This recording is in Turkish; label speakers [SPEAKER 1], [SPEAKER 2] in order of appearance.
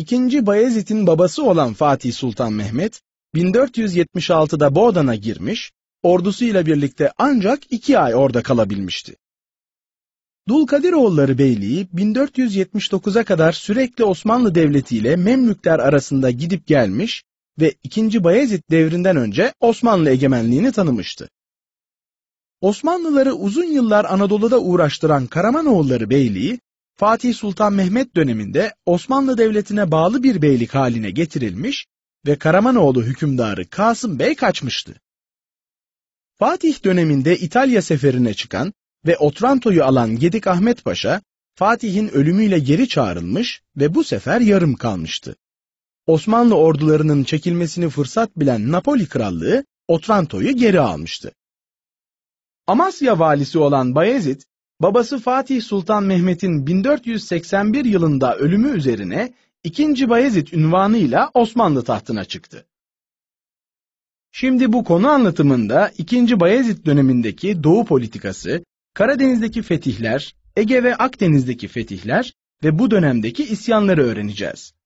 [SPEAKER 1] İkinci Bayezid'in babası olan Fatih Sultan Mehmet, 1476'da Boğdan'a girmiş, ordusuyla birlikte ancak iki ay orada kalabilmişti. Dulkadiroğulları Beyliği 1479'a kadar sürekli Osmanlı Devleti ile Memlükler arasında gidip gelmiş ve 2. Bayezid devrinden önce Osmanlı egemenliğini tanımıştı. Osmanlıları uzun yıllar Anadolu'da uğraştıran Karamanoğulları Beyliği Fatih Sultan Mehmet döneminde Osmanlı Devleti'ne bağlı bir beylik haline getirilmiş ve Karamanoğlu hükümdarı Kasım Bey kaçmıştı. Fatih döneminde İtalya seferine çıkan ve Otranto'yu alan Gedik Ahmet Paşa, Fatih'in ölümüyle geri çağrılmış ve bu sefer yarım kalmıştı. Osmanlı ordularının çekilmesini fırsat bilen Napoli Krallığı, Otranto'yu geri almıştı. Amasya valisi olan Bayezid, Babası Fatih Sultan Mehmet'in 1481 yılında ölümü üzerine 2. Bayezid ünvanıyla Osmanlı tahtına çıktı. Şimdi bu konu anlatımında 2. Bayezid dönemindeki Doğu politikası, Karadeniz'deki fetihler, Ege ve Akdeniz'deki fetihler ve bu dönemdeki isyanları öğreneceğiz.